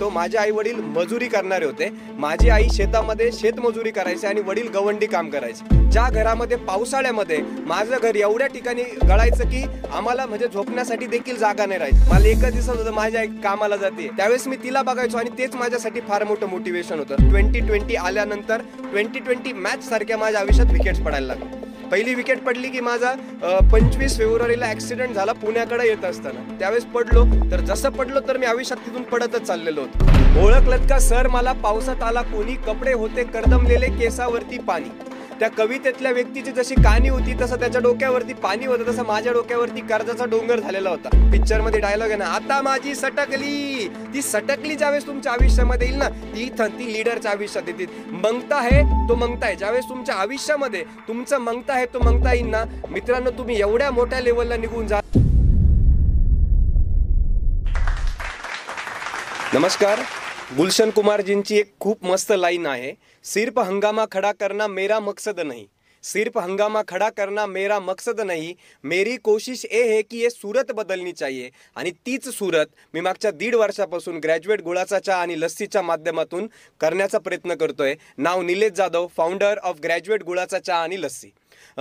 तो माझे आई वडील मजुरी करणारे होते माझी आई शेतामध्ये शेतमजुरी करायचे आणि वडील गवंडी काम करायचे ज्या घरामध्ये पावसाळ्यामध्ये माझं घर एवढ्या ठिकाणी गळायचं की आम्हाला म्हणजे झोपण्यासाठी देखील जागा नाही राहायची मला एकच दिसत होतं माझ्या आई कामाला जाते त्यावेळेस मी तिला बघायचो आणि तेच माझ्यासाठी फार मोठं मोटिवेशन होतं ट्वेंटी ट्वेंटी आल्यानंतर ट्वेंटी ट्वेंटी मॅच सारख्या माझ्या आयुष्यात विकेट्स पडायला लागले पहिली विकेट पडली की माझा पंचवीस फेब्रुवारीला ॲक्सिडेंट झाला पुण्याकडे येत असताना त्यावेळेस पडलो तर जसं पडलो तर मी आयुष्यात तिथून पडतच चाललेलो होतो ओळखलत का सर मला पावसात आला कोणी कपडे होते कर्दमलेले केसावरती पाणी त्या कवितेतल्या व्यक्तीची जशी काणी होती तसं त्याच्या डोक्यावरती पाणी होतं तसं माझ्या डोक्यावरती कर्जाचा डोंगर झालेला होता पिक्चर मध्ये डायलॉग आहे ना आता माझी सटकली ती सटकली ज्यावेळेस तुमच्या आयुष्यामध्ये येईल ना ती ती लिडरच्या आयुष्यात येतील मंगता आहे तो मंगताय ज्यावेळेस तुमच्या आयुष्यामध्ये तुमचं मंगता आहे तो मंगता येईल ना मित्रांनो तुम्ही एवढ्या मोठ्या लेवलला निघून जा नमस्कार गुलशन कुमारजींची एक खूप मस्त लाईन आहे सिर्फ हंगामा खडा करना मेरा मकसद नाही सिर्फ हंगामा खडा करना मेरा मकसद नाही मेरी कोशिश ए है की ये सूरत बदलनी चाहिए आणि तीच सूरत मी मागच्या दीड वर्षापासून ग्रॅज्युएट गुळाचा चहा आणि लस्सीच्या माध्यमातून करण्याचा प्रयत्न करतोय नाव Nilesh Jadhav founder of graduate गुळाचा चहा आणि लस्सी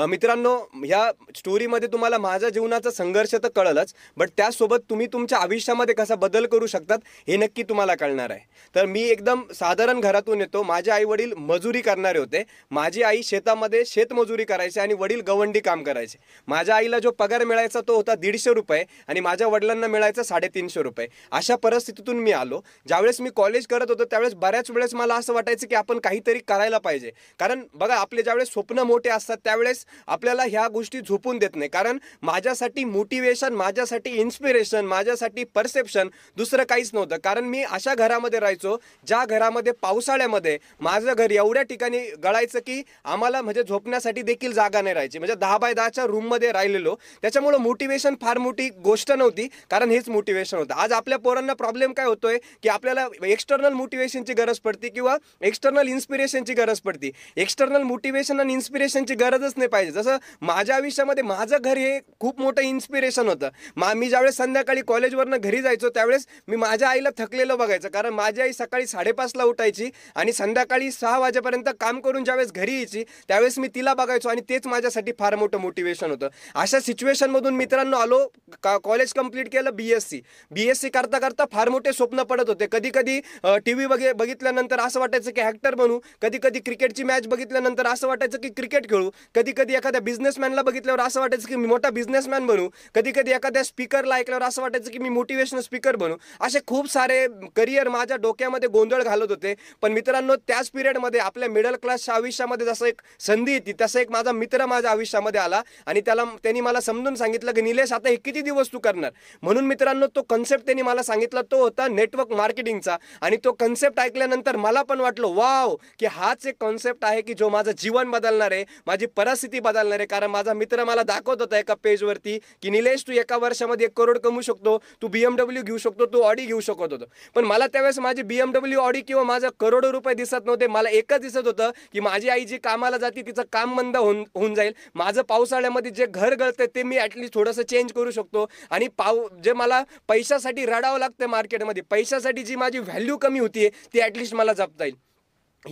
मित्रांनो ह्या स्टोरीमध्ये तुम्हाला माझ्या जीवनाचा संघर्ष तर कळलंच बट त्यासोबत तुम्ही तुमच्या आयुष्यामध्ये कसा बदल करू शकतात हे नक्की तुम्हाला कळणार आहे तर मी एकदम साधारण घरातून येतो माझे आई वडील मजुरी करणारे होते माझी आई शेतामध्ये शेतमजुरी करायची आणि वडील गवंडी काम करायचे माझ्या आईला जो पगार मिळायचा तो होता दीडशे रुपये आणि माझ्या वडिलांना मिळायचा साडेतीनशे रुपये अशा परिस्थितीतून मी आलो ज्यावेळेस मी कॉलेज करत होतो त्यावेळेस बऱ्याच वेळेस मला असं वाटायचं की आपण काहीतरी करायला पाहिजे कारण बघा आपले ज्यावेळेस स्वप्न मोठे असतात त्यावेळेस आपल्याला ह्या गोष्टी झोपून देत नाही कारण माझ्यासाठी मोटिवेशन माझ्यासाठी इन्स्पिरेशन माझ्यासाठी परसेप्शन दुसरं काहीच नव्हतं कारण मी अशा घरामध्ये राहायचो ज्या घरामध्ये पावसाळ्यामध्ये माझं घर एवढ्या ठिकाणी गळायचं की आम्हाला म्हणजे झोपण्यासाठी देखील जागा नाही राहायची म्हणजे दहा बाय दहाच्या रूममध्ये राहिलेलो त्याच्यामुळं मोटिवेशन फार मोठी गोष्ट नव्हती कारण हेच मोटिवेशन होतं आज आपल्या पोरांना प्रॉब्लेम काय होतोय की आपल्याला एक्स्टर्नल मोटिवेशनची गरज पडते किंवा एक्सटर्नल इन्स्पिरेशनची गरज पडते एक्स्टर्नल मोटिवेशन आणि इन्स्पिरेशनची गरजच नाही पाहिजे जसं माझ्या आयुष्यामध्ये माझं घर हे खूप मोठं इन्स्पिरेशन होतं मा मी ज्यावेळेस संध्याकाळी कॉलेजवरनं घरी जायचो त्यावेळेस मी माझ्या आईला थकलेलं बघायचं कारण माझी आई सकाळी साडेपाचला उठायची आणि संध्याकाळी सहा वाजेपर्यंत काम करून ज्यावेळेस घरी यायची त्यावेळेस मी तिला बघायचो आणि तेच माझ्यासाठी फार मोठं मोटिवेशन होतं अशा सिच्युएशनमधून मित्रांनो आलो का कॉलेज कंप्लीट केलं बी एस करता करता फार मोठे स्वप्न पडत होते कधी कधी टी व्ही बघे बघितल्यानंतर असं वाटायचं की हॅक्टर बनू कधी कधी क्रिकेटची मॅच बघितल्यानंतर असं वाटायचं की क्रिकेट खेळू कधी कधी कधी एखाद्या बिझनेसमॅनला बघितल्यावर असं वाटायचं की मी मोठा बिझनेसमॅन बनू कधी कधी एखाद्या स्पीकरला ऐकल्यावर असं वाटायचं की मी मोटिवेशनल स्पीकर बनू असे खूप सारे करिअर माझ्या डोक्यामध्ये गोंधळ घालत होते पण मित्रांनो त्याच पिरियडमध्ये आपल्या मिडल क्लासच्या आयुष्यामध्ये जसं एक संधी येते तसं एक माझा मित्र माझ्या आयुष्यामध्ये आला आणि त्याला त्यांनी मला समजून सांगितलं की निलेश आता हे किती दिवस तू करणार म्हणून मित्रांनो तो कन्सेप्ट त्यांनी मला सांगितला तो होता नेटवर्क मार्केटिंगचा आणि तो कन्सेप्ट ऐकल्यानंतर मला पण वाटलं वाव की हाच एक कॉन्सेप्ट आहे की जो माझं जीवन बदलणार आहे माझी परिस्थिती बदलणार आहे कारण माझा मित्र मला दाखवत होता एका पेजवरती की निलेश तू एका वर्षामध्ये एक करोड कमवू शकतो तू एमडब्ल्यू घेऊ शकतो तू ऑडी घेऊ शकत होतो पण मला त्यावेळेस माझी बीएमडब्ल्यू ऑडी किंवा माझं करोडो रुपये दिसत नव्हते मला एकच दिसत होतं की माझी आई जी कामाला जाते तिचं काम बंद होऊन होऊन जाईल माझं पावसाळ्यामध्ये जे घर गळतं ते मी ॲटलीस्ट थोडंसं चेंज करू शकतो आणि पाव जे मला पैशासाठी रडावं लागतं मार्केटमध्ये पैशासाठी जी माझी व्हॅल्यू कमी होती ती ॲटलीस्ट मला जपता येईल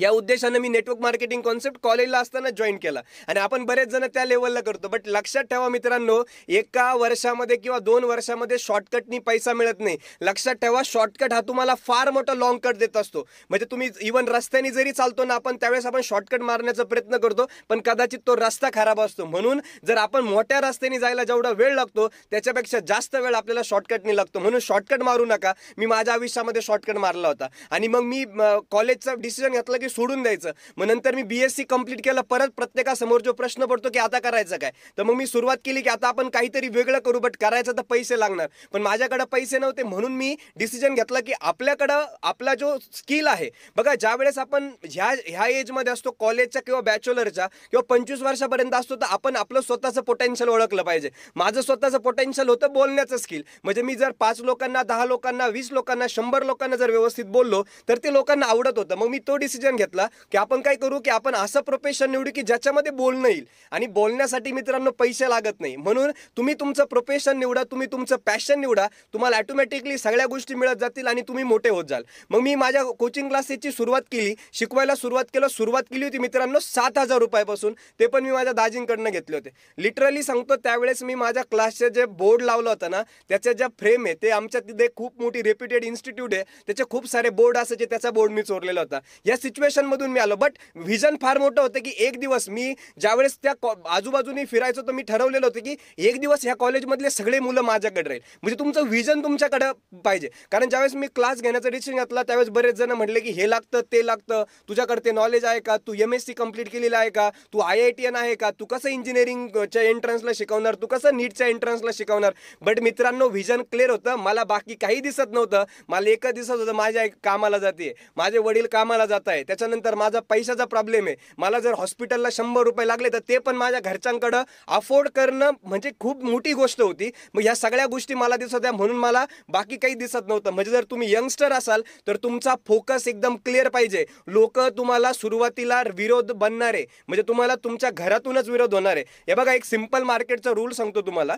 या उद्देशानं मी नेटवर्क मार्केटिंग कॉन्सेप्ट कॉलेजला असताना जॉईन केला आणि आपण बरेच जण त्या लेवलला करतो बट लक्षात ठेवा मित्रांनो एका वर्षामध्ये किंवा दोन वर्षामध्ये शॉर्टकटनी पैसा मिळत नाही लक्षात ठेवा शॉर्टकट हा तुम्हाला फार मोठा लॉंग कट देत असतो म्हणजे तुम्ही इव्हन रस्त्याने जरी चालतो ना आपण त्यावेळेस आपण शॉर्टकट मारण्याचा प्रयत्न करतो पण कदाचित तो रस्ता खराब असतो म्हणून जर आपण मोठ्या रस्त्याने जायला जेवढा वेळ लागतो त्याच्यापेक्षा जास्त वेळ आपल्याला शॉर्टकटनी लागतो म्हणून शॉर्टकट मारू नका मी माझ्या आयुष्यामध्ये शॉर्टकट मारला होता आणि मग मी कॉलेजचा डिसिजन घेतला सोडून द्यायचं मग नंतर मी बीएससी कंप्लीट केलं परत प्रत्येकासमोर जो प्रश्न पडतो की आता करायचं काय तर मग मी सुरुवात केली की आता आपण काहीतरी वेगळं करू बट करायचं तर पैसे लागणार पण माझ्याकडे पैसे नव्हते म्हणून मी डिसिजन घेतला की आपल्याकडं आपला जो स्किल आहे बघा ज्या वेळेस आपण ह्या ह्या एजमध्ये असतो कॉलेजच्या किंवा बॅचलरच्या किंवा पंचवीस वर्षापर्यंत असतो तर आपण आपलं स्वतःचं पोटेन्शियल ओळखलं पाहिजे माझं स्वतःचं पोटेन्शियल होतं बोलण्याचं स्किल म्हणजे मी जर पाच लोकांना दहा लोकांना वीस लोकांना शंभर लोकांना जर व्यवस्थित बोललो तर ते लोकांना आवडत होतं मग मी तो डिसिजन डिसिजन घेतला की आपण काय करू की आपण असं प्रोफेशन निवडू की ज्याच्यामध्ये बोलणं येईल आणि बोलण्यासाठी मित्रांनो पैसे लागत नाही म्हणून तुम्ही तुमचं प्रोफेशन निवडा तुम्ही तुमचं पॅशन निवडा तुम्हाला ऑटोमॅटिकली सगळ्या गोष्टी मिळत जातील आणि तुम्ही मोठे होत जाल मग मी माझ्या कोचिंग क्लासेसची सुरुवात केली शिकवायला सुरुवात केलं सुरुवात केली होती मित्रांनो सात हजार रुपयापासून ते पण मी माझ्या दाजींकडनं घेतले होते लिटरली सांगतो त्यावेळेस मी माझ्या क्लासचे जे बोर्ड लावलं होतं ना त्याच्या ज्या फ्रेम आहे ते आमच्या तिथे खूप मोठी रेप्युटेड इन्स्टिट्यूट आहे त्याचे खूप सारे बोर्ड असायचे त्याचा बोर्ड मी चोरलेला होता या सिच्युएशनमधून मी आलो बट व्हिजन फार मोठं होतं की एक दिवस मी ज्यावेळेस त्या कॉ आजूबाजूनी फिरायचो तर मी ठरवलेलं होतं की एक दिवस ह्या कॉलेजमधले सगळे मुलं माझ्याकडे राहील म्हणजे तुमचं व्हिजन तुमच्याकडं पाहिजे कारण ज्यावेळेस मी क्लास घेण्याचा डिसिजन घेतला त्यावेळेस बरेच जण म्हटले की हे लागतं ते लागतं तुझ्याकडे ते नॉलेज आहे का तू एम एस सी कंप्लीट केलेलं आहे का तू आय आय टी एन आहे का तू कसं इंजिनिअरिंगच्या एंट्रन्सला शिकवणार तू कसं नीटच्या एंट्रन्सला शिकवणार बट मित्रांनो व्हिजन क्लिअर होतं मला बाकी काही दिसत नव्हतं मला एकच दिसत होतं माझ्या कामाला जाते माझे वडील कामाला जात आहे त्याच्यानंतर माझा पैशाचा प्रॉब्लेम आहे मला जर हॉस्पिटलला शंभर रुपये लागले तर ते पण माझ्या घरच्यांकडं अफोर्ड करणं म्हणजे खूप मोठी गोष्ट होती मग ह्या सगळ्या गोष्टी मला दिसत होत्या म्हणून मला बाकी काही दिसत नव्हतं म्हणजे जर तुम्ही यंगस्टर असाल तर तुमचा फोकस एकदम क्लिअर पाहिजे लोक तुम्हाला सुरुवातीला विरोध बनणार आहे म्हणजे तुम्हाला तुमच्या घरातूनच विरोध होणार आहे हे बघा एक सिम्पल मार्केटचा रूल सांगतो तुम्हाला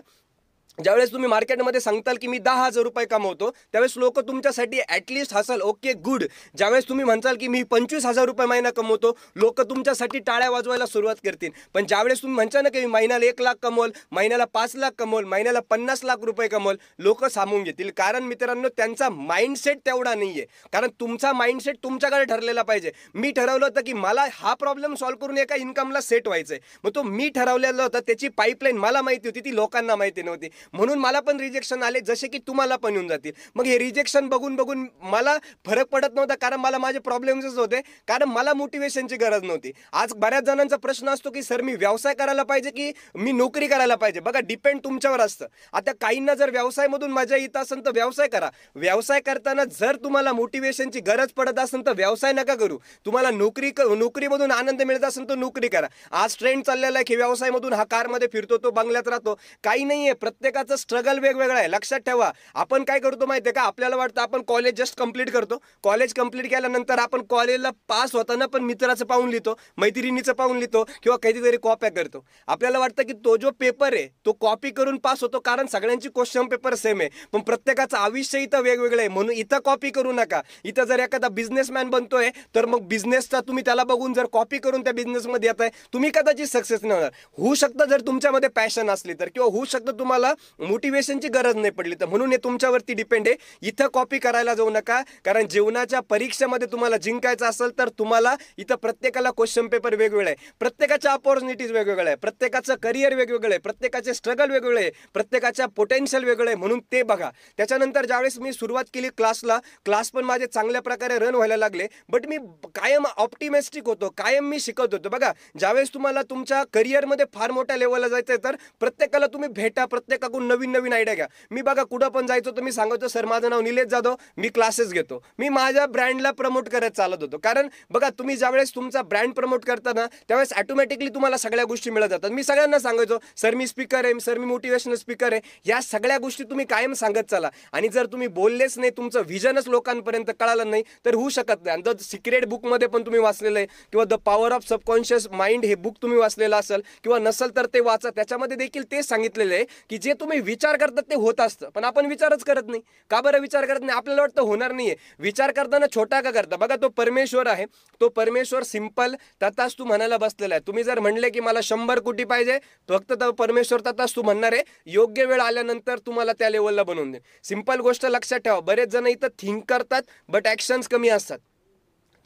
ज्यावेळेस तुम्ही मार्केटमध्ये सांगताल की मी दहा हजार रुपये कमवतो त्यावेळेस लोक तुमच्यासाठी ॲटलिस्ट हसल ओके गुड ज्यावेळेस तुम्ही म्हणताल की मी पंचवीस हजार रुपये महिना कमवतो लोक तुमच्यासाठी टाळ्या वाजवायला सुरुवात करतील पण ज्यावेळेस तुम्ही म्हणता ना की मी महिन्याला एक लाख कमवल महिन्याला पाच लाख कमवल महिन्याला पन्नास लाख रुपये कमवल लोक सामून घेतील कारण मित्रांनो त्यांचा माइंडसेट तेवढा नाही आहे कारण तुमचा माइंडसेट तुमच्याकडे ठरलेला पाहिजे मी ठरवलं होतं की मला हा प्रॉब्लेम सॉल्व्ह करून एका इन्कमला सेट व्हायचं आहे मग तो मी ठरवलेला होता त्याची पाईपलाईन मला माहिती होती ती लोकांना माहिती नव्हती म्हणून मला पण रिजेक्शन आले जसे की तुम्हाला पण येऊन जातील मग हे रिजेक्शन बघून बघून मला फरक पडत नव्हता कारण मला माझे प्रॉब्लेम्सच होते कारण मला मोटिवेशनची गरज नव्हती आज बऱ्याच जणांचा प्रश्न असतो की सर मी व्यवसाय करायला पाहिजे की मी नोकरी करायला पाहिजे बघा डिपेंड तुमच्यावर असतं आता काहींना जर व्यवसायमधून माझ्या येत असेल तर व्यवसाय करा व्यवसाय करताना जर तुम्हाला मोटिवेशनची गरज पडत असेल तर व्यवसाय नका करू तुम्हाला नोकरी नोकरीमधून आनंद मिळत असेल तर नोकरी करा आज ट्रेंड चाललेला आहे की व्यवसायमधून हा कारमध्ये फिरतो तो बंगल्यात राहतो काही नाही आहे प्रत्येक प्रत्येकाचं स्ट्रगल वेगवेगळं आहे लक्षात ठेवा आपण काय करतो माहिती आहे का आपल्याला वाटतं आपण कॉलेज जस्ट कंप्लीट करतो कॉलेज कंप्लीट केल्यानंतर आपण कॉलेजला पास होताना पण मित्राचं पाहून लिहितो मैत्रिणीचं पाहून लिहितो किंवा काहीतरी कॉप्या करतो आपल्याला वाटतं की तो जो पेपर आहे तो कॉपी करून पास होतो कारण सगळ्यांची क्वेश्चन पेपर सेम आहे पण प्रत्येकाचं आयुष्य इथं वेगवेगळं आहे म्हणून इथं कॉपी करू नका इथं जर एखादा बिझनेसमॅन बनतोय तर मग बिझनेसचा तुम्ही त्याला बघून जर कॉपी करून त्या बिझनेसमध्ये येत आहे तुम्ही कदाचित सक्सेस न होणार होऊ शकतं जर तुमच्यामध्ये पॅशन असली तर किंवा होऊ शकतं तुम्हाला मोटिवेशनची गरज नाही पडली तर म्हणून हे तुमच्यावरती डिपेंड आहे इथं कॉपी करायला जाऊ नका कारण जीवनाच्या परीक्षेमध्ये तुम्हाला जिंकायचं असेल तर तुम्हाला इथं प्रत्येकाला क्वेश्चन पेपर वेगवेगळे आहे प्रत्येकाच्या ऑपॉर्च्युनिटीज वेगवेगळ्या आहे प्रत्येकाचं करिअर वेगवेगळं आहे प्रत्येकाचे स्ट्रगल वेगवेगळे आहे प्रत्येकाच्या पोटेन्शियल वेगळं आहे म्हणून ते बघा त्याच्यानंतर ज्यावेळेस मी सुरुवात केली क्लासला क्लास पण माझे चांगल्या प्रकारे रन व्हायला लागले बट मी कायम ऑप्टिमिस्टिक होतो कायम मी शिकत होतो बघा ज्यावेळेस तुम्हाला तुमच्या करिअरमध्ये फार मोठ्या लेवलला जायचं आहे तर प्रत्येकाला तुम्ही भेटा प्रत्येका नवीन नवीन आयडिया घ्या मी बघा कुठं पण जायचो तर मी सांगतो सर माझं नाव निलेश जाधव मी क्लासेस घेतो मी माझ्या ब्रँडला प्रमोट करत चालत होतो कारण बघा तुम्ही ज्यावेळेस तुमचा ब्रँड प्रमोट करता ना त्यावेळेस ऑटोमॅटिकली तुम्हाला सगळ्या गोष्टी मिळत जातात मी सगळ्यांना सांगायचो सर मी स्पीकर आहे सर मी मोटिवेशनल स्पीकर आहे या सगळ्या गोष्टी तुम्ही कायम सांगत चाला आणि जर तुम्ही बोललेच नाही तुमचं व्हिजनच लोकांपर्यंत कळालं नाही तर होऊ शकत नाही आणि द सिक्रेट बुकमध्ये पण तुम्ही वाचलेलं आहे किंवा the power of subconscious mind हे बुक तुम्ही वाचलेलं असेल किंवा नसेल तर ते वाचा त्याच्यामध्ये देखील ते सांगितलेलं आहे की जे तुम्ही विचार करतात ते होत असतं पण आपण विचारच करत नाही का बरं विचार करत नाही आपल्याला वाटतं होणार नाही आहे विचार करताना छोटा का करता बघा तो परमेश्वर आहे तो परमेश्वर सिंपल तथाच तू म्हणायला बसलेला आहे तुम्ही जर म्हणले की मला शंभर कोटी पाहिजे फक्त तर परमेश्वर तथाच तू म्हणणार आहे योग्य वेळ आल्यानंतर तुम्हाला त्या लेवलला बनवून दे सिंपल गोष्ट लक्षात ठेवा बरेच जण इथं थिंक करतात बट ॲक्शन्स कमी असतात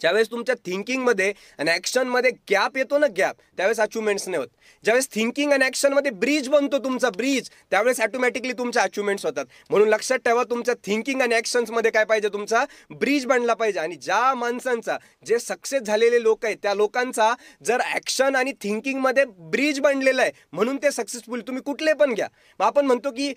ज्यावेळेस तुमच्या थिंकिंगमध्ये आणि ॲक्शनमध्ये गॅप येतो ना गॅप त्यावेळेस अचिव्हमेंट्स नाही होत ज्यावेळेस थिंकिंग आणि ॲक्शनमध्ये ब्रिज बनतो तुमचा ब्रिज त्यावेळेस ॲटोमॅटिकली तुमच्या अचिव्हमेंट्स होतात म्हणून लक्षात ठेवा तुमच्या थिंकिंग आणि ॲक्शन्समध्ये काय पाहिजे तुमचा ब्रिज बनला पाहिजे आणि ज्या माणसांचा जे सक्सेस झालेले लोक आहेत त्या लोकांचा जर ॲक्शन आणि थिंकिंगमध्ये ब्रिज बनलेला आहे म्हणून ते सक्सेसफुल तुम्ही कुठले पण घ्या मग आपण म्हणतो की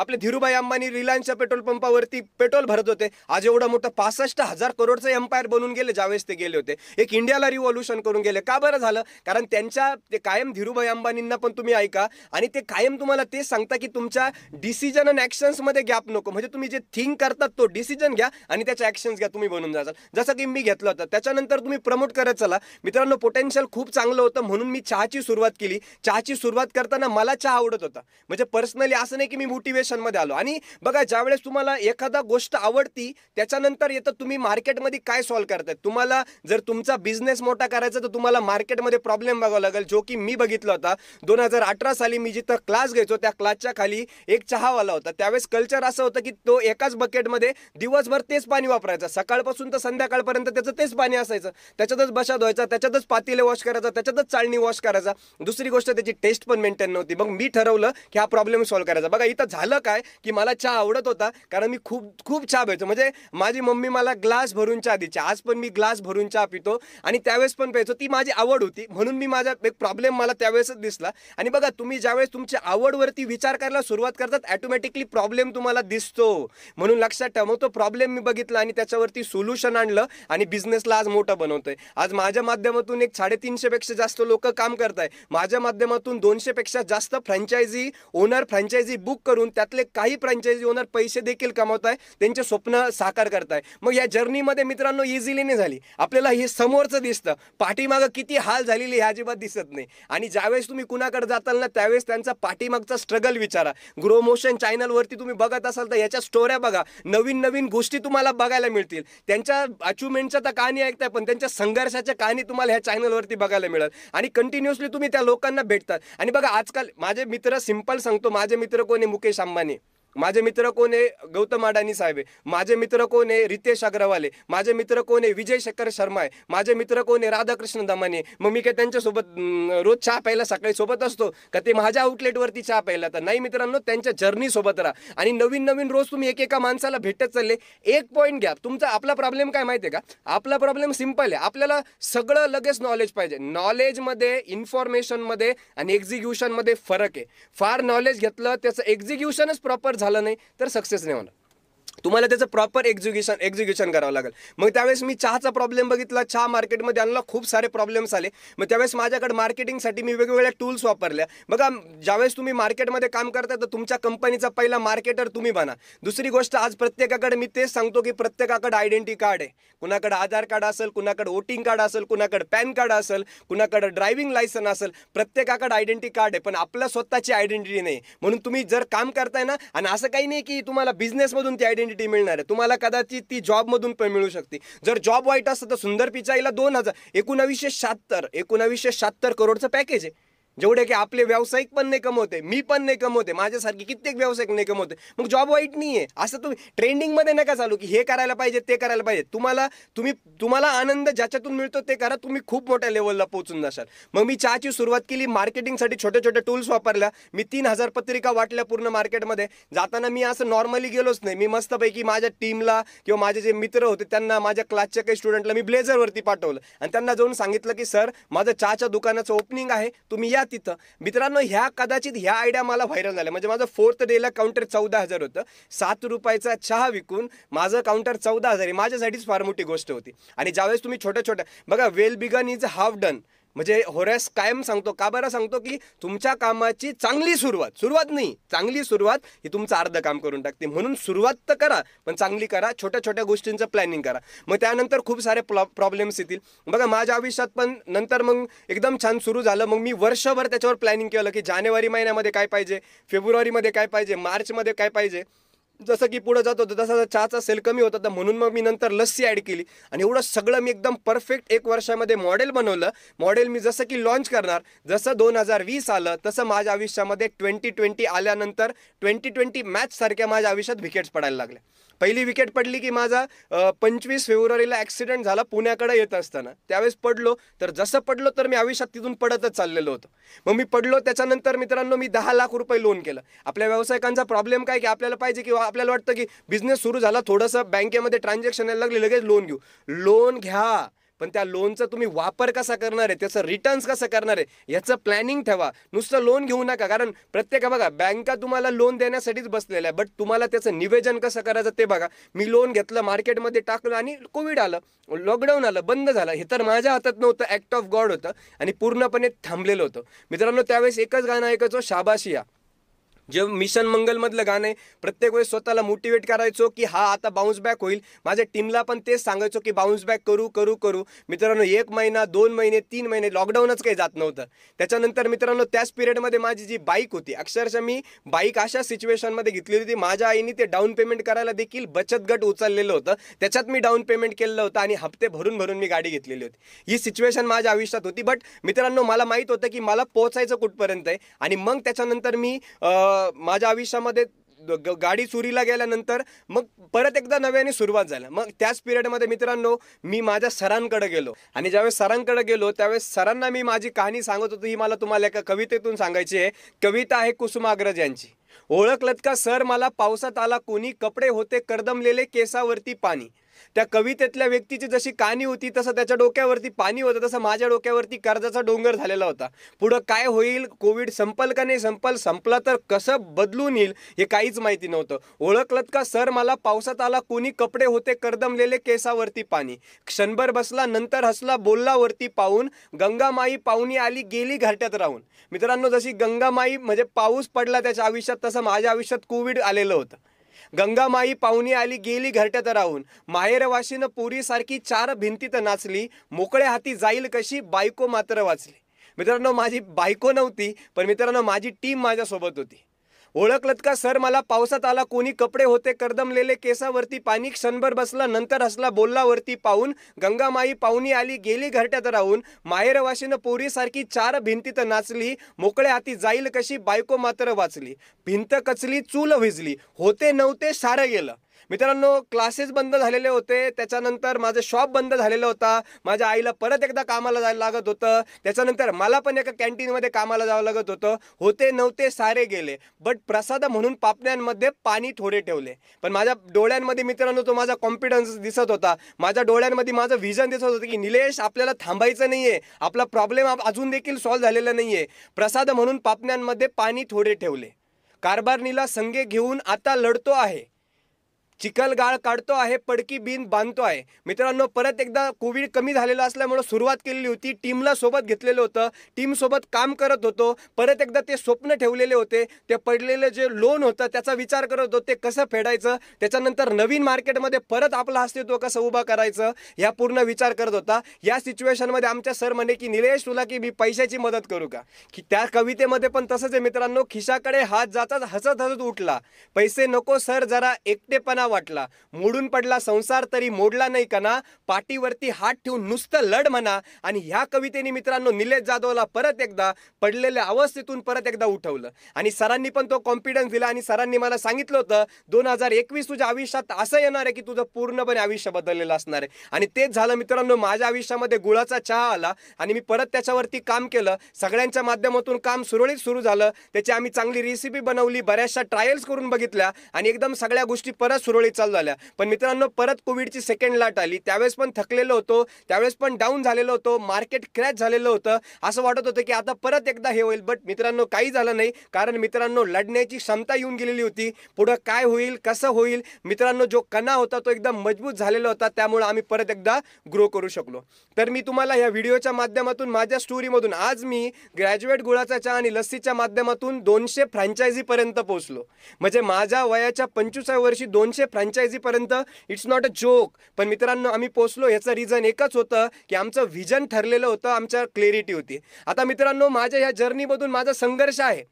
आपले धीरूभाई अंबानी रिलायन्सच्या पेट्रोल पंपावरती पेट्रोल भरत होते आज एवढा मोठा पासष्ट हजार करोडचा एम्पायर एम्पायर बनून गेले ज्यावेळेस ते गेले होते एक इंडियाला रिव्हॉल्युशन करून गेले का बरं झालं कारण त्यांच्या ते कायम धीरूभाई अंबानींना पण तुम्ही ऐका आणि ते कायम तुम्हाला ते सांगता की तुमच्या डिसिजन आणि मध्ये गॅप नको म्हणजे तुम्ही जे थिंक करतात तो डिसिजन घ्या आणि त्याच्या ॲक्शन्स घ्या तुम्ही बनून जाचाल जसं की मी घेतलं होतं त्याच्यानंतर तुम्ही प्रमोट करत चला मित्रांनो पोटेन्शियल खूप चांगलं होतं म्हणून मी चहाची सुरुवात केली चहाची सुरुवात करताना मला चहा आवडत होता म्हणजे पर्सनली असं नाही की मी मोटिवेशन मध्ये आलो आणि बघा ज्यावेळेस तुम्हाला एखादा गोष्ट आवडती त्याच्यानंतर येतं तुम्ही मार्केटमध्ये काय सॉल्व्ह करतायत तुम्हाला जर तुमचा बिझनेस मोठा करायचा तर तुम्हाला मार्केटमध्ये प्रॉब्लेम बघावा लागेल जो की मी बघितला होता दोन हजार अठरा साली मी जिथं क्लास घ्यायचो त्या क्लासच्या खाली एक चहावाला होता त्यावेळेस कल्चर असं होतं की तो एकाच बकेटमध्ये दिवसभर तेच पाणी वापरायचं सकाळपासून तर संध्याकाळपर्यंत त्याचं तेच पाणी असायचं त्याच्यातच बशा धुवायचा त्याच्यातच पातीले वॉश करायचा त्याच्यातच चाळणी वॉश करायचा दुसरी गोष्ट त्याची टेस्ट पण मेंटेन नव्हती मग मी ठरवलं की हा प्रॉब्लेम सॉल्व्ह करायचा बघा इथं झालं काय की मला चहा आवडत होता कारण मी खूप खूप चहा प्यायचो म्हणजे माझी मम्मी मला ग्लास भरून चहा आज पण मी ग्लास भरून चहा पितो आणि त्यावेळेस पण प्यायचो ती माझी आवड होती म्हणून मी माझा एक प्रॉब्लेम मला त्यावेळेसच दिसला आणि बघा तुम्ही ज्यावेळेस तुमच्या आवडवरती विचार करायला सुरुवात करतात ॲटोमॅटिकली प्रॉब्लेम तुम्हाला दिसतो म्हणून लक्षात ठेवा तो प्रॉब्लेम मी बघितला आणि त्याच्यावरती सोल्युशन आणलं आणि बिझनेसला आज मोठं बनवतोय आज माझ्या माध्यमातून एक साडेतीनशेपेक्षा जास्त लोक काम करत आहे माझ्या माध्यमातून दोनशेपेक्षा जास्त फ्रँचायझी ओनर फ्रँचायझी बुक करून त्यातले काही फ्रँचायझी ओनर पैसे देखील कमवत आहे त्यांचे स्वप्न साकार करताय मग या जर्नीमध्ये मित्रांनो मित्रांनो इझिली नाही झाली आपल्याला हे समोरचं दिसतं पाठीमागं किती हाल झालेली हे अजिबात दिसत नाही आणि ज्यावेळेस तुम्ही कुणाकडे जाताल ना त्यावेळेस त्यांचा पाठीमागचा स्ट्रगल विचारा ग्रो मोशन चॅनलवरती तुम्ही बघत असाल तर याच्या स्टोऱ्या बघा नवीन नवीन गोष्टी तुम्हाला बघायला मिळतील त्यांच्या अचिव्हमेंटच्या तर कहाणी ऐकताय पण त्यांच्या संघर्षाच्या कहाणी तुम्हाला ह्या चॅनलवरती बघायला मिळत आणि कंटिन्युअसली तुम्ही त्या लोकांना भेटतात आणि बघा आजकाल माझे मित्र सिंपल सांगतो माझे मित्र कोणी मुकेश अंबानी माझे मित्र कोण आहे गौतम अडाणी साहेब आहे माझे मित्र कोण आहे रितेश अग्रवाल आहे माझे मित्र कोण आहे विजय शेखर शर्मा आहे माझे मित्र कोण आहे राधाकृष्ण दमाने मग मी काय त्यांच्यासोबत रोज चहा प्यायला सकाळी सोबत असतो का ते माझ्या आउटलेटवरती चहा प्यायला तर नाही मित्रांनो त्यांच्या जर्नी सोबत राहा आणि नवीन नवीन रोज तुम्ही एक एका माणसाला भेटत चालले एक पॉईंट घ्या तुमचा आपला प्रॉब्लेम काय माहिती आहे का आपला प्रॉब्लेम सिम्पल आहे आपल्याला सगळं लगेच नॉलेज पाहिजे नॉलेजमध्ये इन्फॉर्मेशनमध्ये आणि एक्झिक्युशनमध्ये फरक आहे फार नॉलेज घेतलं त्याचं एक्झिक्युशनच प्रॉपर झालं झालं नाही तर सक्सेस नाही होणार तुम्हाला त्याचं प्रॉपर एक्झिक्युशन एक्झिक्युशन करावं लागेल मग त्यावेळेस मी चहाचा प्रॉब्लेम बघितला चहा मार्केटमध्ये आणला खूप सारे प्रॉब्लेम्स आले मग त्यावेळेस माझ्याकडे मार्केटिंगसाठी मी वेगवेगळ्या टूल्स वापरल्या बघा ज्यावेळेस तुम्ही मार्केटमध्ये काम करता तर तुमच्या कंपनीचा पहिला मार्केटर तुम्ही बना दुसरी गोष्ट आज प्रत्येकाकडे मी तेच सांगतो की प्रत्येकाकडे आयडेंटिटी कार्ड आहे कुणाकडे आधार कार्ड असेल कुणाकडे वोटिंग कार्ड असेल कुणाकडे पॅन कार्ड असेल कुणाकडे ड्रायव्हिंग लायसन असेल प्रत्येकाकडे आयडेंटिटी कार्ड आहे पण आपल्या स्वतःची आयडेंटिटी नाही म्हणून तुम्ही जर काम करताय ना आणि असं काही नाही की तुम्हाला बिझनेसमधून ती आयडेंटिटी मिळणार आहे तुम्हाला कदाचित ती जॉबमधून पण मिळू शकते जर जॉब वाईट असतं तर सुंदर पिचाईला दोन हजार एकोणावीसशे शहात्तर एकोणावीसशे शहात्तर करोडचं पॅकेज आहे जेवढे की आपले व्यावसायिक पण नाही कमवते मी पण नाही कमवते माझ्यासारखे कित्येक व्यावसायिक नाही कमवते मग जॉब वाईट नाही आहे असं तुम्ही ट्रेंडिंगमध्ये नका चालू की हे करायला पाहिजे ते करायला पाहिजे तुम्हाला तुम्ही तुम्हाला आनंद ज्याच्यातून मिळतो ते करा तुम्ही खूप मोठ्या लेवलला पोहोचून जाशाल मग मी चहाची सुरुवात केली मार्केटिंगसाठी छोटे छोटे टूल्स वापरल्या मी तीन हजार पत्रिका वाटल्या पूर्ण मार्केटमध्ये जाताना मी असं नॉर्मली गेलोच नाही मी मस्तपैकी माझ्या टीमला किंवा माझे जे मित्र होते त्यांना माझ्या क्लासच्या काही स्टुडंटला मी ब्लेझरवरती पाठवलं आणि त्यांना जाऊन सांगितलं की सर माझं चहाच्या दुकानाचं ओपनिंग आहे तुम्ही या तिथं मित्रांनो ह्या कदाचित ह्या आयडिया मला व्हायरल झाल्या म्हणजे माझं फोर्थ डेला काउंटर चौदा हजार होतं सात रुपयाचा चहा विकून माझं काउंटर चौदा हजार आहे माझ्यासाठीच फार मोठी गोष्ट होती आणि ज्यावेळेस तुम्ही छोट्या छोट्या बघा well begun is half done म्हणजे होरॅस कायम सांगतो का बरं सांगतो की तुमच्या कामाची चांगली सुरुवात सुरुवात नाही चांगली सुरुवात ही तुमचं अर्ध काम करून टाकते म्हणून सुरुवात तर करा पण चांगली करा छोट्या छोट्या गोष्टींचं प्लॅनिंग करा मग त्यानंतर खूप सारे प्रॉ प्रॉब्लेम्स येतील बघा माझ्या आयुष्यात पण नंतर मग एकदम छान सुरू झालं मग मी वर्षभर त्याच्यावर प्लॅनिंग केलं की जानेवारी महिन्यामध्ये काय पाहिजे फेब्रुवारीमध्ये काय पाहिजे मार्चमध्ये काय पाहिजे जसं की पुढे जात होतं तसं चहाचा सेल कमी होत होता म्हणून मग मी नंतर लस्सी ॲड केली आणि एवढं सगळं मी एकदम परफेक्ट एक वर्षामध्ये मॉडेल बनवलं मॉडेल मी जसं की लॉन्च करणार जसं दोन हजार वीस आलं तसं माझ्या आयुष्यामध्ये ट्वेंटी ट्वेंटी आल्यानंतर ट्वेंटी ट्वेंटी सारख्या माझ्या आयुष्यात विकेट्स पडायला लागल्या पहिली विकेट पडली की माझा पंचवीस फेब्रुवारीला ॲक्सिडेंट झाला पुण्याकडे येत असताना त्यावेळेस पडलो तर जसं पडलो तर मी आयुष्यात तिथून पडतच चाललेलो होतो मग मी पडलो त्याच्यानंतर मित्रांनो मी दहा लाख रुपये लोन केलं आपल्या व्यावसायिकांचा प्रॉब्लेम काय की आपल्याला पाहिजे की आपल्याला वाटतं की बिझनेस सुरू झाला थोडंसं बँकेमध्ये ट्रान्झॅक्शन यायला लागली लगेच लोन घेऊ लोन घ्या पण त्या लोनचा तुम्ही वापर कसा करणार आहे त्याचं रिटर्न्स कसं करणार आहे याचं प्लॅनिंग ठेवा नुसतं लोन घेऊ नका कारण प्रत्येक बघा बँका तुम्हाला लोन देण्यासाठीच बसलेल्या आहे बट तुम्हाला त्याचं निवेदन कसं करायचं ते बघा मी लोन घेतलं मार्केटमध्ये टाकलं आणि कोविड आलं लॉकडाऊन आलं बंद झालं हे तर माझ्या हातात नव्हतं ऍक्ट ऑफ गॉड होतं आणि पूर्णपणे थांबलेलं होतं मित्रांनो त्यावेळेस एकच गाणं ऐकायचो शाबाशिया जे मिशन मंगलमधलं गाणं आहे प्रत्येक वेळेस स्वतःला मोटिवेट करायचो की हा आता बाउन्स बॅक होईल माझ्या टीमला पण तेच सांगायचो की बाउन्स बॅक करू करू करू मित्रांनो एक महिना दोन महिने तीन महिने लॉकडाऊनच काही जात नव्हतं त्याच्यानंतर मित्रांनो त्याच पिरियडमध्ये माझी जी बाईक होती अक्षरशः मी बाईक अशा सिच्युएशनमध्ये घेतली होती माझ्या आईने ते डाऊन पेमेंट करायला देखील बचत गट उचललेलं होतं त्याच्यात मी डाऊन पेमेंट केलेलं होतं आणि हप्ते भरून भरून मी गाडी घेतलेली होती ही सिच्युएशन माझ्या आयुष्यात होती बट मित्रांनो मला माहीत होतं की मला पोहोचायचं कुठपर्यंत आहे आणि मग त्याच्यानंतर मी माझ्या आयुष्यामध्ये गाडी चोरीला गेल्यानंतर मग परत एकदा नव्याने सुरुवात झाला मग त्याच पिरियडमध्ये मित्रांनो मी माझ्या सरांकडे गेलो आणि ज्यावेळेस सरांकडे गेलो त्यावेळेस सरांना मी माझी कहाणी सांगत होतो ही मला तुम्हाला एका कवितेतून सांगायची आहे कविता आहे कुसुमाग्रज यांची ओळखलत का सर मला पावसात आला कोणी कपडे होते कर्दमलेले केसावरती पाणी त्या कवितेतल्या व्यक्तीची जशी कहाणी होती तसं त्याच्या डोक्यावरती पाणी होतं तसं माझ्या डोक्यावरती कर्जाचा डोंगर झालेला होता पुढं काय होईल कोविड संपल का नाही संपल संपला तर कसं बदलून येईल हे काहीच माहिती नव्हतं ओळखलत का सर मला पावसात आला कोणी कपडे होते करदमलेले केसावरती पाणी क्षणभर बसला नंतर हसला बोलला वरती पाहून गंगामाई पाहुणी आली गेली घाट्यात राहून मित्रांनो जशी गंगामाई म्हणजे पाऊस पडला त्याच्या आयुष्यात तसं माझ्या आयुष्यात कोविड आलेलं होतं गंगा माई पाहुणी आली गेली घरट्यात राहून माहेरवाशीनं सारखी चार भिंतीत नाचली मोकळ्या हाती जाईल कशी बायको मात्र वाचली मित्रांनो माझी बायको नव्हती पण मित्रांनो माझी टीम माझ्यासोबत होती ओळखलत का सर मला पावसात आला कोणी कपडे होते कर्दमलेले केसावरती पाणी क्षणभर बसला नंतर हसला बोललावरती पाहून गंगामाई पाहुणी आली गेली घरट्यात राहून माहेरवाशीनं पोरीसारखी चार भिंतीत नाचली मोकळ्या हाती जाईल कशी बायको मात्र वाचली भिंत कचली चूल भिजली होते नव्हते सारं गेलं मित्रांनो क्लासेस बंद झालेले होते त्याच्यानंतर माझं शॉप बंद झालेलं होता माझ्या आईला परत एकदा कामाला जायला लागत होतं त्याच्यानंतर मला पण एका कॅन्टीनमध्ये कामाला जावं लागत होतं होते नव्हते सारे गेले बट प्रसाद म्हणून पापण्यांमध्ये पाणी थोडे ठेवले पण माझ्या डोळ्यांमध्ये मित्रांनो तो माझा कॉन्फिडन्स दिसत होता माझ्या डोळ्यांमध्ये माझं व्हिजन दिसत होतं की निलेश आपल्याला थांबायचं नाही आहे आपला प्रॉब्लेम अजून देखील सॉल्व्ह झालेला नाही आहे प्रसाद म्हणून पापण्यांमध्ये पाणी थोडे ठेवले कारभारणीला संघे घेऊन आता लढतो आहे चिखलगाळ काढतो आहे पडकी बिन बांधतो आहे मित्रांनो परत एकदा कोविड कमी झालेला असल्यामुळं सुरुवात केलेली होती टीमला सोबत घेतलेलं होतं टीमसोबत काम करत होतो परत एकदा ते स्वप्न ठेवलेले होते ते पडलेले जे लोन होतं त्याचा विचार करत होतो ते कसं फेडायचं त्याच्यानंतर नवीन मार्केटमध्ये परत आपलं अस्तित्व कसं उभं करायचं ह्या पूर्ण विचार करत होता या सिच्युएशनमध्ये आमच्या सर म्हणे की निलेश तुला की मी पैशाची मदत करू का की त्या कवितेमध्ये पण तसंच आहे मित्रांनो खिशाकडे हात जाताच हसत हसत उठला पैसे नको सर जरा एकटेपणा वाटला मोडून पडला संसार तरी मोडला नाही कना पाठीवरती हात ठेवून नुसतं लढ म्हणा आणि ह्या कवितेने मित्रांनो निलेश जाधवला परत एकदा पडलेल्या अवस्थेतून परत एकदा उठवलं आणि सरांनी पण तो कॉन्फिडन्स दिला आणि सरांनी मला सांगितलं होतं दोन हजार एकवीस तुझ्या आयुष्यात असं येणार आहे की तुझं पूर्णपणे आयुष्य बदललेलं असणार आहे आणि तेच झालं मित्रांनो माझ्या आयुष्यामध्ये गुळाचा चहा आला आणि मी परत त्याच्यावरती काम केलं सगळ्यांच्या माध्यमातून काम सुरळीत सुरू झालं त्याची आम्ही चांगली रेसिपी बनवली बऱ्याचशा ट्रायल्स करून बघितल्या आणि एकदम सगळ्या गोष्टी परत सुरू चालू झाल्या पण मित्रांनो परत कोविडची सेकंड लाट आली त्यावेळेस पण थकलेलो होतो त्यावेळेस पण डाऊन झालेलो होतो मार्केट क्रॅश झालेलं होतं असं वाटत होतं की आता परत एकदा हे होईल बट मित्रांनो काही झालं नाही कारण मित्रांनो लढण्याची क्षमता येऊन गेलेली होती पुढं काय होईल कसं होईल मित्रांनो जो कणा होता तो एकदम मजबूत झालेला होता त्यामुळे आम्ही परत एकदा ग्रो करू शकलो तर मी तुम्हाला या व्हिडिओच्या माध्यमातून माझ्या स्टोरीमधून आज मी ग्रॅज्युएट गुळाचा चहा आणि लस्सीच्या माध्यमातून दोनशे फ्रँचायझीपर्यंत पोहोचलो म्हणजे माझ्या वयाच्या पंचवीसाव्या वर्षी दोनशे फ्रँचायझीपर्यंत इट्स नॉट अ जोक पण मित्रांनो आम्ही पोचलो याचं रिझन एकच होतं की आमचं व्हिजन ठरलेलं होतं आमच्या क्लेरिटी होती आता मित्रांनो माझ्या ह्या जर्नीमधून माझा संघर्ष आहे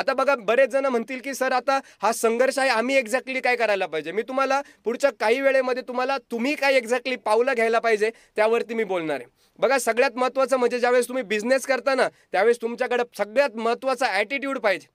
आता बघा बरेच जण म्हणतील की सर आता हा संघर्ष आहे आम्ही एक्झॅक्टली काय करायला पाहिजे मी तुम्हाला पुढच्या काही वेळेमध्ये तुम्हाला तुम्ही काय एक्झॅक्टली पावलं घ्यायला पाहिजे त्यावरती मी बोलणार आहे बघा सगळ्यात महत्त्वाचं म्हणजे ज्यावेळेस तुम्ही बिझनेस करता ना त्यावेळेस तुमच्याकडे सगळ्यात महत्त्वाचा ॲटिट्यूड पाहिजे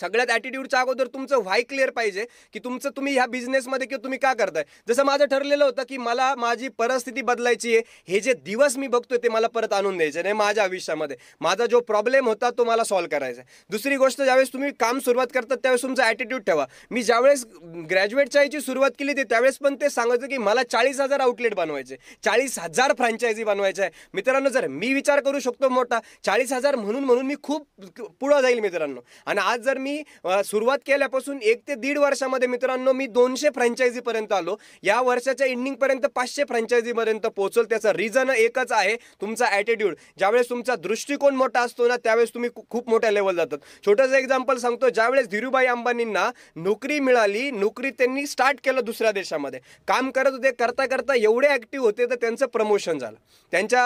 सगळ्यात ॲटिट्यूडच्या अगोदर तुमचं व्हाय क्लिअर पाहिजे की तुमचं तुम्ही ह्या बिझनेसमध्ये किंवा तुम्ही का करताय जसं माझं ठरलेलं होतं की मला माझी परिस्थिती बदलायची आहे हे जे दिवस मी बघतोय ते मला परत आणून द्यायचे नाही माझ्या आयुष्यामध्ये माझा जो प्रॉब्लेम होता तो मला सॉल्व्ह करायचा आहे दुसरी गोष्ट ज्यावेळेस तुम्ही काम सुरुवात करतात त्यावेळेस तुमचा ॲटिट्यूड ठेवा मी ज्यावेळेस ग्रॅज्युएटच्या याची सुरुवात केली ती त्यावेळेस पण ते सांगायचं की मला चाळीस हजार आउटलेट बनवायचे चाळीस हजार फ्रँचायझी बनवायचे आहे मित्रांनो जर मी विचार करू शकतो मोठा चाळीस हजार म्हणून म्हणून मी खूप पुढं जाईल मित्रांनो आणि आज जर मी सुरुवात केल्यापासून एक ते दीड वर्षामध्ये मित्रांनो मी दोनशे पर्यंत आलो या वर्षाच्या पर्यंत पाचशे फ्रँचायझीपर्यंत पोहोचल त्याचा रिझन एकच आहे तुमचा ॲटिट्यूड ज्यावेळेस तुमचा दृष्टिकोन मोठा असतो ना त्यावेळेस तुम्ही खूप मोठ्या लेवल जातात छोटंसं एक्झाम्पल सांगतो ज्यावेळेस धीरूभाई अंबानींना नोकरी मिळाली नोकरी त्यांनी स्टार्ट केलं दुसऱ्या देशामध्ये काम करत होते करता करता एवढे ऍक्टिव्ह होते तर त्यांचं प्रमोशन झालं त्यांच्या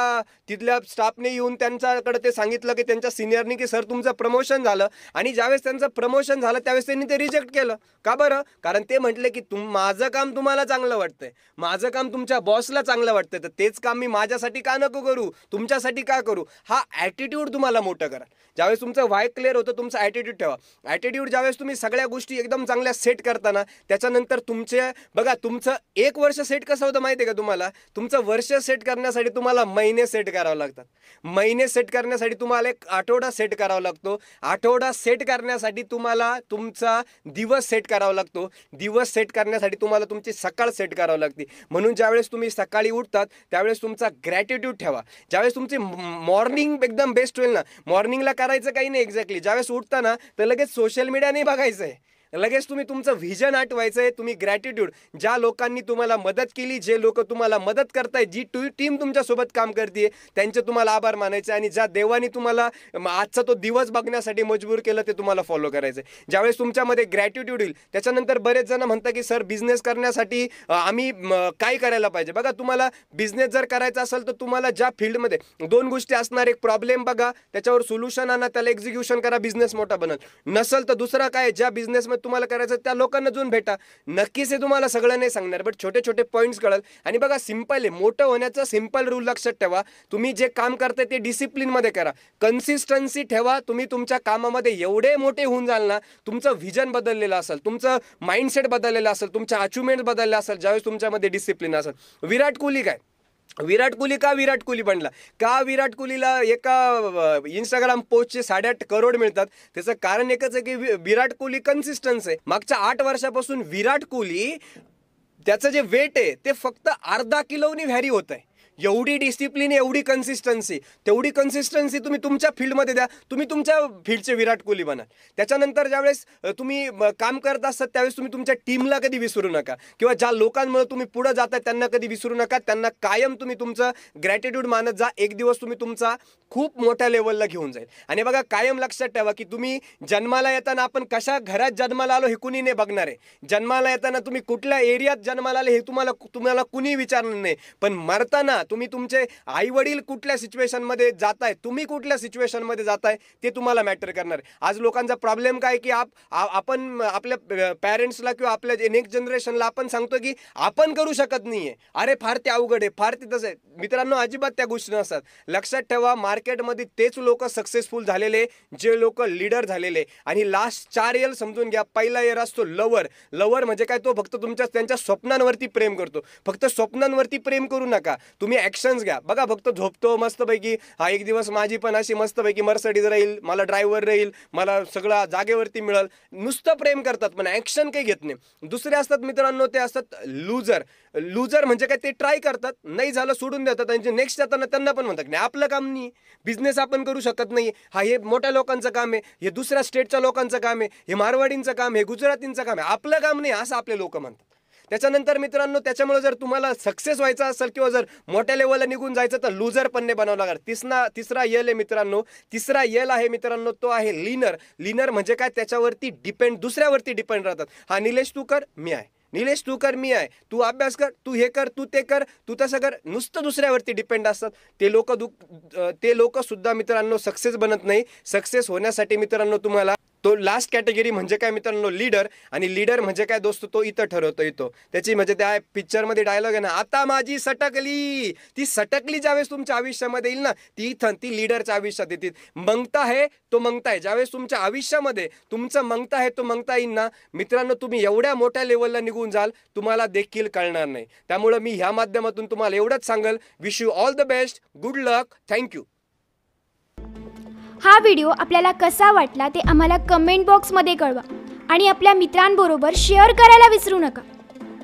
तिथल्या स्टाफने येऊन त्यांच्याकडे ते सांगितलं की त्यांच्या सिनियरनी की सर तुमचं प्रमोशन झालं आणि ज्यावेळेस त्यांना त्यांचं प्रमोशन झालं त्यावेळेस त्यांनी ते रिजेक्ट केलं का बरं कारण ते म्हटले की तुम माझं काम तुम्हाला चांगलं वाटतंय माझं काम तुमच्या बॉसला चांगलं वाटतंय तर तेच काम मी माझ्यासाठी का नको करू तुमच्यासाठी का करू हा ॲटिट्यूड तुम्हाला मोठं करा ज्यावेळेस तुमचं वाय क्लिअर होतं तुमचा ॲटिट्यूड ठेवा ॲटिट्यूड ज्यावेळेस तुम्ही सगळ्या गोष्टी एकदम चांगल्या सेट करताना त्याच्यानंतर तुमचे बघा तुमचं एक वर्ष सेट कसं होतं माहिती आहे का तुम्हाला तुमचं वर्ष सेट करण्यासाठी तुम्हाला महिने सेट करावं लागतात महिने सेट करण्यासाठी तुम्हाला एक आठवडा सेट करावा लागतो आठवडा सेट करण्यासाठी करण्यासाठी तुम्हाला तुमचा दिवस सेट करावा लागतो दिवस सेट करण्यासाठी तुम्हाला तुमची सकाळ सेट करावी लागते म्हणून ज्यावेळेस तुम्ही सकाळी उठतात त्यावेळेस तुमचा ग्रॅटिट्यूड ठेवा ज्यावेळेस तुमची मॉर्निंग एकदम बेस्ट होईल ना मॉर्निंगला करायचं काही नाही एक्झॅक्टली ज्यावेळेस उठताना तर लगेच सोशल मीडिया नाही बघायचं आहे लगेच तुम्ही तुमचं व्हिजन आठवायचं आहे तुम्ही ग्रॅटिट्यूड ज्या लोकांनी तुम्हाला मदत केली जे लोक तुम्हाला मदत करताय जी टू टीम तुमच्यासोबत काम करते त्यांचे तुम्हाला आभार मानायचे आणि ज्या देवानी तुम्हाला आजचा तो दिवस बघण्यासाठी मजबूर केलं ते तुम्हाला फॉलो करायचं आहे ज्यावेळेस तुमच्यामध्ये ग्रॅटिट्यूड येईल त्याच्यानंतर बरेच जण म्हणतात की सर बिझनेस करण्यासाठी आम्ही काय करायला पाहिजे बघा तुम्हाला बिझनेस जर करायचा असेल तर तुम्हाला ज्या फील्डमध्ये दोन गोष्टी असणार एक प्रॉब्लेम बघा त्याच्यावर सोल्युशन आणा त्याला एक्झिक्युशन करा बिझनेस मोठा बनल नसेल तर दुसरा काय ज्या बिझनेसमध्ये तुम्हाला करायचं त्या लोकांना जाऊन भेटा नक्कीच हे तुम्हाला सगळं नाही सांगणार बट छोटे छोटे पॉईंट्स कळल आणि बघा सिम्पल आहे मोठं होण्याचं सिंपल रूल लक्षात ठेवा तुम्ही जे काम करताय ते डिसिप्लिनमध्ये करा कन्सिस्टन्सी ठेवा तुम्ही तुमच्या कामामध्ये एवढे मोठे होऊन जाल ना तुमचं व्हिजन बदललेलं असेल तुमचं माइंडसेट बदललेलं असेल तुमच्या अचिव्हमेंट बदललेलं असेल ज्यावेळेस तुमच्यामध्ये डिसिप्लिन असेल विराट कोहली काय विराट कोहली का विराट कोहली बनला का विराट कोहलीला एका इंस्टाग्राम पोस्टचे साडेआठ करोड मिळतात त्याचं कारण एकच आहे की विराट कोहली कन्सिस्टन्स आहे मागच्या आठ वर्षापासून विराट कोहली त्याचं जे वेट आहे ते फक्त अर्धा किलोनी व्हॅरी होत आहे एवढी डिसिप्लिन एवढी कन्सिस्टन्सी तेवढी कन्सिस्टन्सी तुम्ही तुमच्या फील्डमध्ये द्या तुम्ही तुमच्या फील्डचे विराट कोहली बना त्याच्यानंतर ज्यावेळेस तुम्ही काम करत असतात त्यावेळेस तुम्ही तुमच्या टीमला कधी विसरू नका किंवा ज्या लोकांमुळे तुम्ही पुढे जाता त्यांना कधी विसरू नका त्यांना कायम तुम्ही तुमचं ग्रॅटिट्यूड मानत जा एक दिवस तुम्ही तुमचा खूप मोठ्या लेवलला घेऊन जाईल आणि बघा कायम लक्षात ठेवा की तुम्ही जन्माला येताना आपण कशा घरात जन्माला आलो हे कुणी नाही बघणार आहे जन्माला येताना तुम्ही कुठल्या एरियात जन्माला आले हे तुम्हाला तुम्हाला कुणी विचारणार नाही पण मरताना तुम्ही तुमचे आई वडील कुठल्या सिच्युएशनमध्ये आहे तुम्ही कुठल्या सिच्युएशनमध्ये आहे ते तुम्हाला मॅटर करणार आज लोकांचा प्रॉब्लेम काय की आप आपण आपल्या पॅरेंट्सला किंवा आपल्या नेक्स्ट जनरेशनला आपण सांगतो की आपण करू शकत नाही अरे फार ते अवघड आहे फार ते तसं आहे मित्रांनो अजिबात त्या गोष्टी नसतात लक्षात ठेवा मार्केटमध्ये तेच लोक सक्सेसफुल झालेले जे लोक लीडर झालेले आणि लास्ट चार इयर समजून घ्या पहिला एअर असतो लवर लवर म्हणजे काय तो फक्त तुमच्या त्यांच्या स्वप्नांवरती प्रेम करतो फक्त स्वप्नांवरती प्रेम करू नका तुम्ही तुम्ही ॲक्शन्स घ्या बघा फक्त झोपतो मस्तपैकी हा एक दिवस माझी पण अशी मस्तपैकी मर्सडीज राहील मला ड्रायव्हर राहील मला सगळं जागेवरती मिळेल नुसतं प्रेम करतात पण ॲक्शन काही घेत नाही दुसरे असतात मित्रांनो ते असतात लूजर लूजर म्हणजे काय ते ट्राय करतात नाही झालं सोडून देतात त्यांचे नेक्स्ट जाताना त्यांना पण म्हणतात नाही आपलं काम नाही बिझनेस आपण करू शकत नाही हा हे मोठ्या लोकांचं काम आहे हे दुसऱ्या स्टेटच्या लोकांचं काम आहे हे मारवाडींचं काम हे गुजरातींचं काम आहे आपलं काम नाही असं आपले लोक म्हणतात त्याच्यानंतर मित्रांनो त्याच्यामुळे जर तुम्हाला सक्सेस व्हायचा असेल किंवा जर मोठ्या लेवलला निघून जायचं तर लुझर पण बनवावं लागणार तिसरा तिसरा यल आहे मित्रांनो तिसरा यल आहे मित्रांनो तो आहे लिनर लिनर म्हणजे काय त्याच्यावरती डिपेंड दुसऱ्यावरती डिपेंड राहतात हा निलेश तू कर मी आहे निलेश तू कर मी आहे तू अभ्यास कर तू हे कर तू ते कर तू तसं कर नुसतं दुसऱ्यावरती डिपेंड असतात ते लोक दु ते लोकसुद्धा मित्रांनो सक्सेस बनत नाही सक्सेस होण्यासाठी मित्रांनो तुम्हाला तो लास्ट कॅटेगरी म्हणजे काय मित्रांनो लीडर आणि लीडर म्हणजे काय दोस्त तो इथं ठरवतो येतो त्याची म्हणजे त्या पिक्चरमध्ये डायलॉग आहे ना आता माझी सटकली ती सटकली ज्यावेळेस तुमच्या आयुष्यामध्ये येईल ना ती इथं ती लीडरच्या आयुष्यात येतील मंगता आहे तो मंगता आहे ज्यावेळेस तुमच्या आयुष्यामध्ये तुमचं मंगता आहे तो मंगता येईल ना मित्रांनो तुम्ही एवढ्या मोठ्या लेवलला निघून जाल तुम्हाला देखील कळणार नाही त्यामुळं मी ह्या माध्यमातून तुम्हाला एवढंच सांगेल wish you all the best good luck thank you हा व्हिडिओ आपल्याला कसा वाटला ते आम्हाला कमेंट बॉक्समध्ये कळवा आणि आपल्या मित्रांबरोबर शेअर करायला विसरू नका